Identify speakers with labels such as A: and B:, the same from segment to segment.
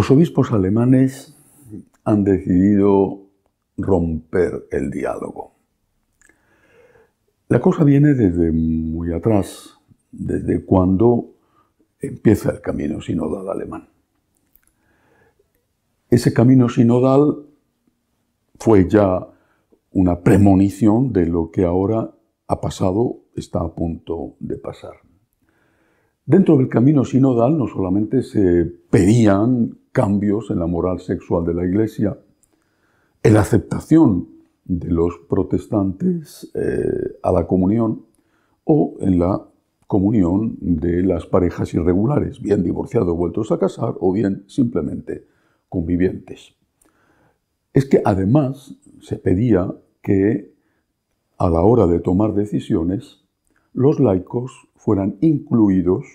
A: Los obispos alemanes han decidido romper el diálogo. La cosa viene desde muy atrás, desde cuando empieza el camino sinodal alemán. Ese camino sinodal fue ya una premonición de lo que ahora ha pasado, está a punto de pasar. Dentro del camino sinodal no solamente se pedían cambios en la moral sexual de la Iglesia, en la aceptación de los protestantes eh, a la comunión o en la comunión de las parejas irregulares, bien divorciados vueltos a casar o bien simplemente convivientes. Es que además se pedía que a la hora de tomar decisiones los laicos fueran incluidos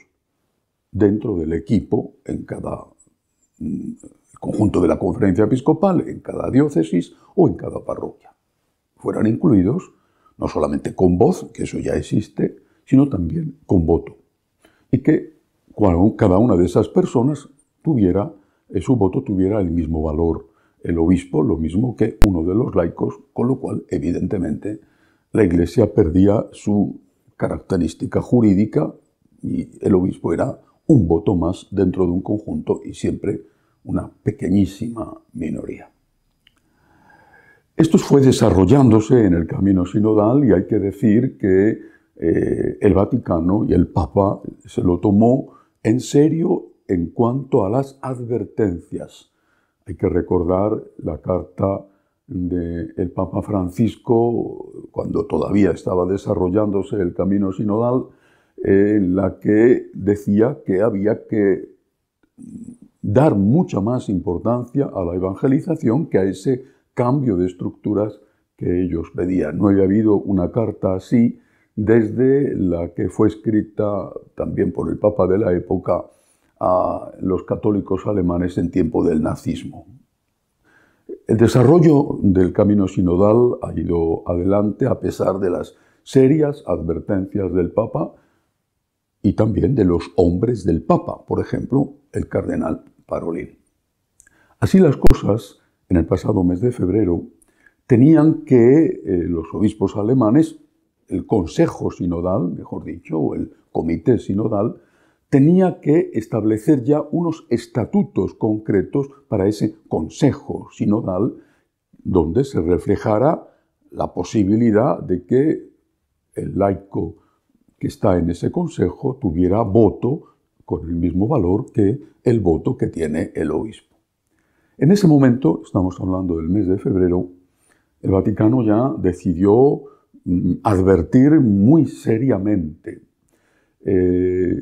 A: dentro del equipo en cada el conjunto de la conferencia episcopal en cada diócesis o en cada parroquia. Fueran incluidos no solamente con voz, que eso ya existe, sino también con voto. Y que cada una de esas personas tuviera, eh, su voto tuviera el mismo valor. El obispo lo mismo que uno de los laicos, con lo cual, evidentemente, la Iglesia perdía su característica jurídica y el obispo era un voto más dentro de un conjunto y siempre una pequeñísima minoría. Esto fue desarrollándose en el camino sinodal y hay que decir que eh, el Vaticano y el Papa se lo tomó en serio en cuanto a las advertencias. Hay que recordar la carta del Papa Francisco cuando todavía estaba desarrollándose el camino sinodal en eh, la que decía que había que dar mucha más importancia a la evangelización que a ese cambio de estructuras que ellos pedían. No había habido una carta así desde la que fue escrita también por el Papa de la época a los católicos alemanes en tiempo del nazismo. El desarrollo del camino sinodal ha ido adelante a pesar de las serias advertencias del Papa y también de los hombres del Papa, por ejemplo, el cardenal Parolín. Así las cosas, en el pasado mes de febrero, tenían que eh, los obispos alemanes, el Consejo Sinodal, mejor dicho, o el Comité Sinodal, tenía que establecer ya unos estatutos concretos para ese Consejo Sinodal, donde se reflejara la posibilidad de que el laico que está en ese consejo tuviera voto con el mismo valor que el voto que tiene el obispo. En ese momento, estamos hablando del mes de febrero, el Vaticano ya decidió mm, advertir muy seriamente. Eh,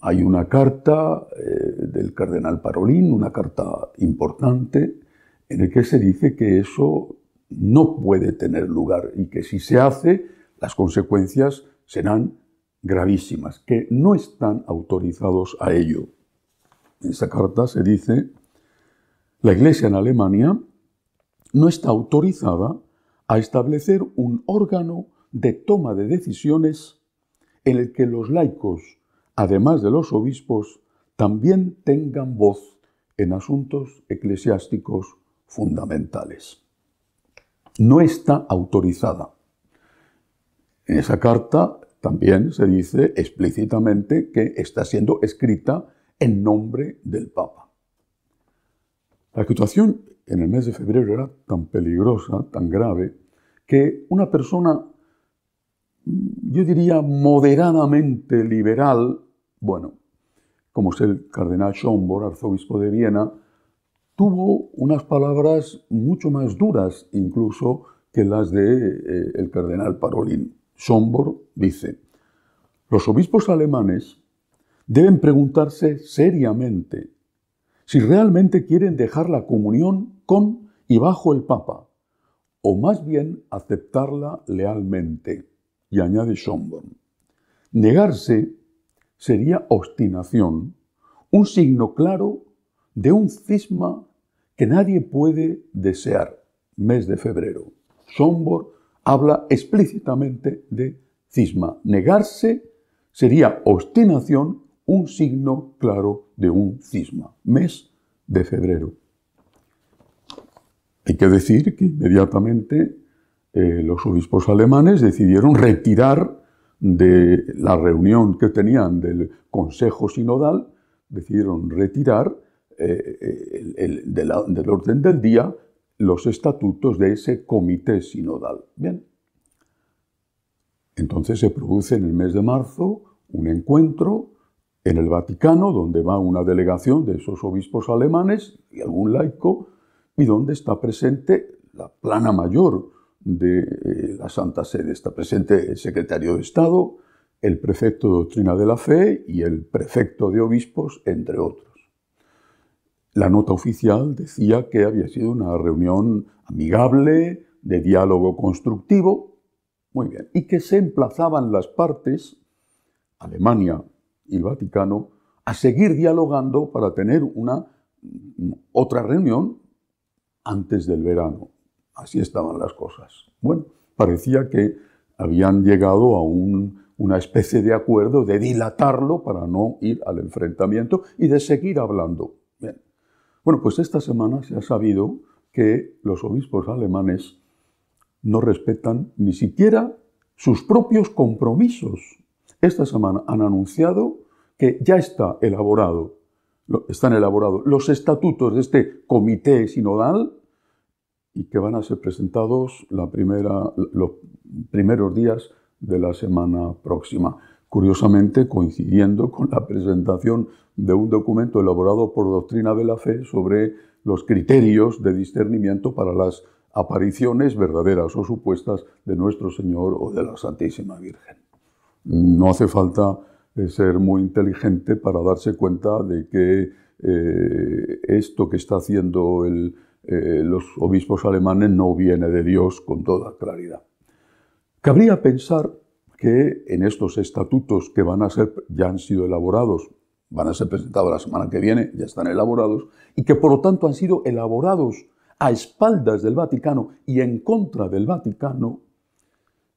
A: hay una carta eh, del cardenal Parolín, una carta importante, en la que se dice que eso no puede tener lugar y que si se hace, las consecuencias serán gravísimas, que no están autorizados a ello. En esa carta se dice, la Iglesia en Alemania no está autorizada a establecer un órgano de toma de decisiones en el que los laicos, además de los obispos, también tengan voz en asuntos eclesiásticos fundamentales. No está autorizada. En esa carta también se dice explícitamente que está siendo escrita en nombre del Papa. La situación en el mes de febrero era tan peligrosa, tan grave, que una persona, yo diría moderadamente liberal, bueno, como es el cardenal Schomburg, arzobispo de Viena, tuvo unas palabras mucho más duras incluso que las del de, eh, el cardenal Parolin. Sombor dice, los obispos alemanes deben preguntarse seriamente si realmente quieren dejar la comunión con y bajo el Papa, o más bien aceptarla lealmente. Y añade Schomburg, negarse sería obstinación, un signo claro de un cisma que nadie puede desear. Mes de febrero. Schomburg habla explícitamente de cisma. Negarse sería obstinación, un signo claro de un cisma. Mes de febrero. Hay que decir que inmediatamente eh, los obispos alemanes decidieron retirar de la reunión que tenían del Consejo Sinodal, decidieron retirar eh, eh, del orden del día los estatutos de ese comité sinodal. Bien. Entonces se produce en el mes de marzo un encuentro en el Vaticano, donde va una delegación de esos obispos alemanes y algún laico, y donde está presente la plana mayor de eh, la Santa Sede. Está presente el secretario de Estado, el prefecto de Doctrina de la Fe y el prefecto de Obispos, entre otros. La nota oficial decía que había sido una reunión amigable, de diálogo constructivo, muy bien, y que se emplazaban las partes, Alemania y el Vaticano, a seguir dialogando para tener una otra reunión antes del verano. Así estaban las cosas. Bueno, parecía que habían llegado a una especie de acuerdo de dilatarlo para no ir al enfrentamiento y de seguir hablando. Bueno, pues esta semana se ha sabido que los obispos alemanes no respetan ni siquiera sus propios compromisos. Esta semana han anunciado que ya está elaborado, están elaborados los estatutos de este comité sinodal y que van a ser presentados los primeros días de la semana próxima curiosamente coincidiendo con la presentación de un documento elaborado por Doctrina de la Fe sobre los criterios de discernimiento para las apariciones verdaderas o supuestas de nuestro Señor o de la Santísima Virgen. No hace falta eh, ser muy inteligente para darse cuenta de que eh, esto que está haciendo eh, los obispos alemanes no viene de Dios con toda claridad. Cabría pensar que en estos estatutos que van a ser, ya han sido elaborados, van a ser presentados la semana que viene, ya están elaborados, y que por lo tanto han sido elaborados a espaldas del Vaticano y en contra del Vaticano,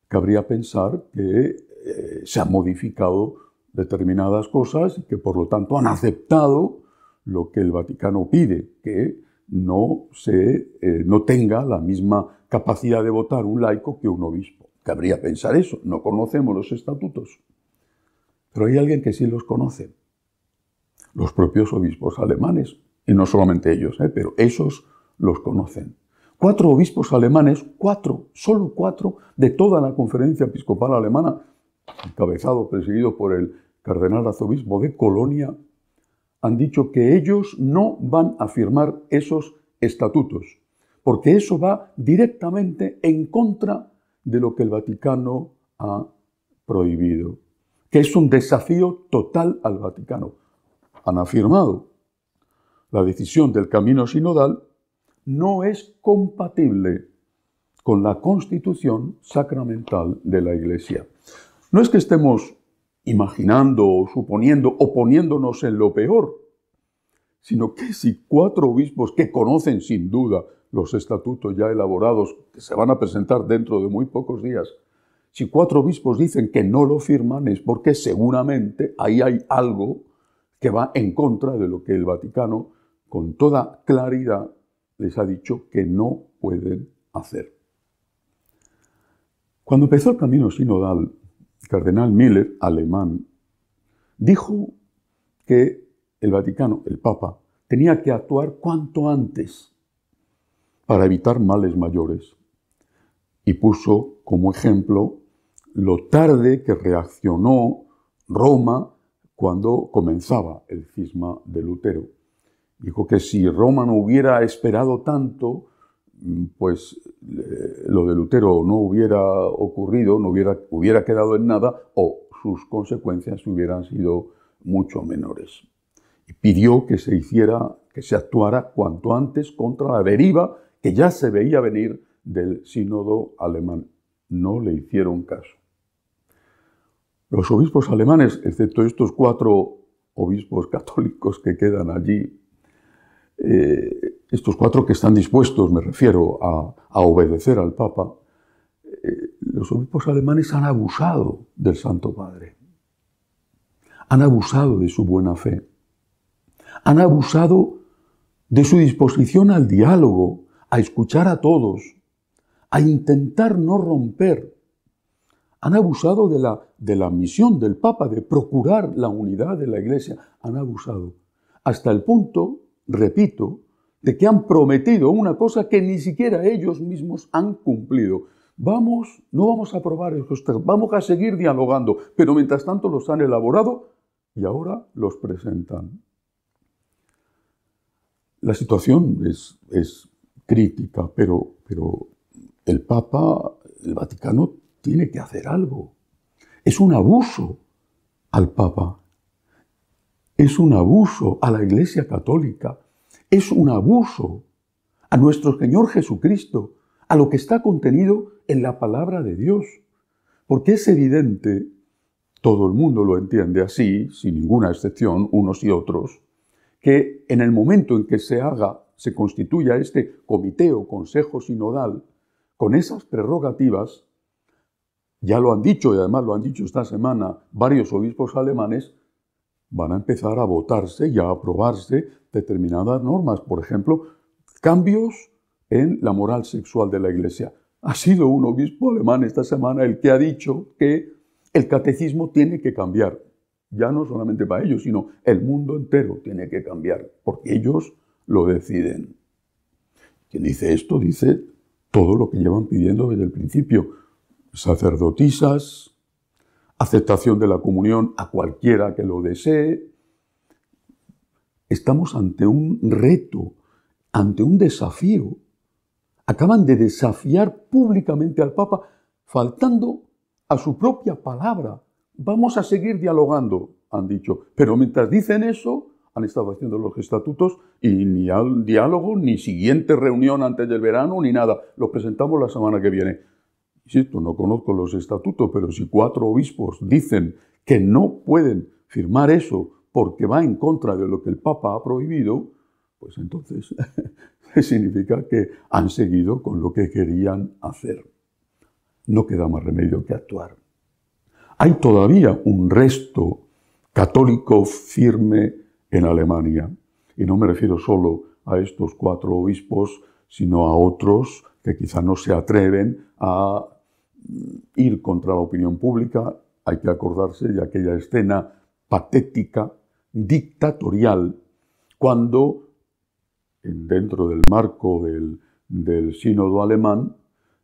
A: cabría pensar que eh, se han modificado determinadas cosas y que por lo tanto han aceptado lo que el Vaticano pide, que no, se, eh, no tenga la misma capacidad de votar un laico que un obispo. Cabría pensar eso, no conocemos los estatutos. Pero hay alguien que sí los conoce, los propios obispos alemanes, y no solamente ellos, ¿eh? pero esos los conocen. Cuatro obispos alemanes, cuatro, solo cuatro, de toda la conferencia episcopal alemana, encabezado, presidido por el cardenal arzobispo de Colonia, han dicho que ellos no van a firmar esos estatutos, porque eso va directamente en contra de lo que el Vaticano ha prohibido, que es un desafío total al Vaticano. Han afirmado, la decisión del camino sinodal no es compatible con la constitución sacramental de la Iglesia. No es que estemos imaginando o suponiendo o poniéndonos en lo peor, sino que si cuatro obispos que conocen sin duda los estatutos ya elaborados que se van a presentar dentro de muy pocos días, si cuatro obispos dicen que no lo firman es porque seguramente ahí hay algo que va en contra de lo que el Vaticano con toda claridad les ha dicho que no pueden hacer. Cuando empezó el camino sinodal, el cardenal Miller, alemán, dijo que el Vaticano, el Papa, tenía que actuar cuanto antes para evitar males mayores. Y puso como ejemplo lo tarde que reaccionó Roma cuando comenzaba el cisma de Lutero. Dijo que si Roma no hubiera esperado tanto, pues eh, lo de Lutero no hubiera ocurrido, no hubiera, hubiera quedado en nada o sus consecuencias hubieran sido mucho menores. Y pidió que se hiciera, que se actuara cuanto antes contra la deriva que ya se veía venir del sínodo alemán. No le hicieron caso. Los obispos alemanes, excepto estos cuatro obispos católicos que quedan allí, eh, estos cuatro que están dispuestos, me refiero, a, obedecer al Papa, eh, los obispos alemanes han abusado del Santo Padre, han abusado de su buena fe, han abusado de su disposición al diálogo a escuchar a todos, a intentar no romper. Han abusado de la, de la misión del Papa de procurar la unidad de la Iglesia. Han abusado. Hasta el punto, repito, de que han prometido una cosa que ni siquiera ellos mismos han cumplido. Vamos, no vamos a aprobar esto, vamos a seguir dialogando, pero mientras tanto los han elaborado y ahora los presentan. La situación es crítica, pero, pero el Papa, el Vaticano, tiene que hacer algo. Es un abuso al Papa, es un abuso a la Iglesia Católica, es un abuso a nuestro Señor Jesucristo, a lo que está contenido en la palabra de Dios. Porque es evidente, todo el mundo lo entiende así, sin ninguna excepción, unos y otros, que en el momento en que se haga se constituya este comité o consejo sinodal con esas prerrogativas, ya lo han dicho y además lo han dicho esta semana varios obispos alemanes, van a empezar a votarse y a aprobarse determinadas normas, por ejemplo, cambios en la moral sexual de la Iglesia. Ha sido un obispo alemán esta semana el que ha dicho que el catecismo tiene que cambiar, ya no solamente para ellos, sino el mundo entero tiene que cambiar, porque ellos lo deciden. Quien dice esto dice todo lo que llevan pidiendo desde el principio. Sacerdotisas, aceptación de la comunión a cualquiera que lo desee. Estamos ante un reto, ante un desafío. Acaban de desafiar públicamente al Papa, faltando a su propia palabra. Vamos a seguir dialogando, han dicho. Pero mientras dicen eso, han estado haciendo los estatutos y ni al diálogo, ni siguiente reunión antes del verano, ni nada. Los presentamos la semana que viene. Insisto, no conozco los estatutos, pero si cuatro obispos dicen que no pueden firmar eso porque va en contra de lo que el Papa ha prohibido, pues entonces significa que han seguido con lo que querían hacer. No queda más remedio que actuar. Hay todavía un resto católico firme, en Alemania. Y no me refiero solo a estos cuatro obispos, sino a otros que quizá no se atreven a ir contra la opinión pública. Hay que acordarse de aquella escena patética, dictatorial, cuando dentro del marco del, del sínodo alemán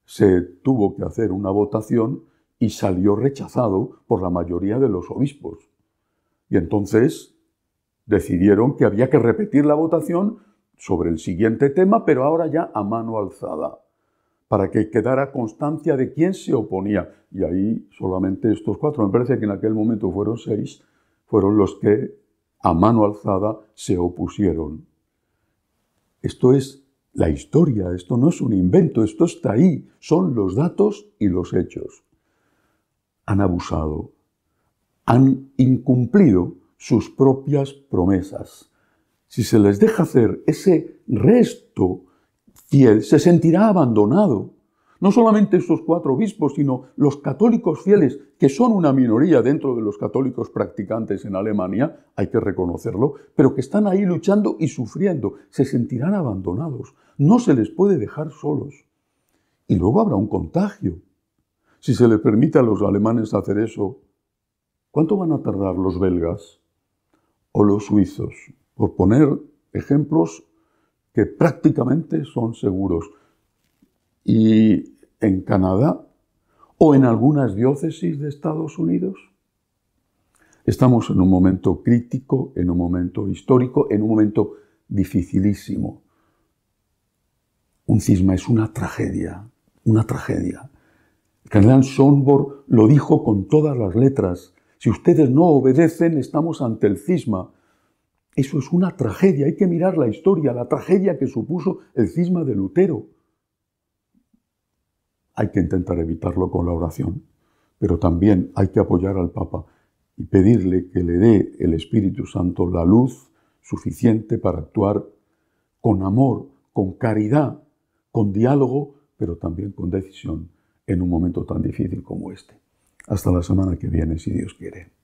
A: se tuvo que hacer una votación y salió rechazado por la mayoría de los obispos. Y entonces decidieron que había que repetir la votación sobre el siguiente tema, pero ahora ya a mano alzada, para que quedara constancia de quién se oponía. Y ahí solamente estos cuatro, me parece que en aquel momento fueron seis, fueron los que a mano alzada se opusieron. Esto es la historia, esto no es un invento, esto está ahí, son los datos y los hechos. Han abusado, han incumplido sus propias promesas. Si se les deja hacer ese resto fiel, se sentirá abandonado. No solamente esos cuatro obispos, sino los católicos fieles, que son una minoría dentro de los católicos practicantes en Alemania, hay que reconocerlo, pero que están ahí luchando y sufriendo, se sentirán abandonados. No se les puede dejar solos. Y luego habrá un contagio. Si se les permite a los alemanes hacer eso, ¿cuánto van a tardar los belgas? o los suizos, por poner ejemplos que prácticamente son seguros. Y en Canadá o en algunas diócesis de Estados Unidos. Estamos en un momento crítico, en un momento histórico, en un momento dificilísimo. Un cisma es una tragedia, una tragedia. El cardenal lo dijo con todas las letras si ustedes no obedecen, estamos ante el cisma. Eso es una tragedia, hay que mirar la historia, la tragedia que supuso el cisma de Lutero. Hay que intentar evitarlo con la oración, pero también hay que apoyar al Papa y pedirle que le dé el Espíritu Santo la luz suficiente para actuar con amor, con caridad, con diálogo, pero también con decisión en un momento tan difícil como este. Hasta la semana que viene, si Dios quiere.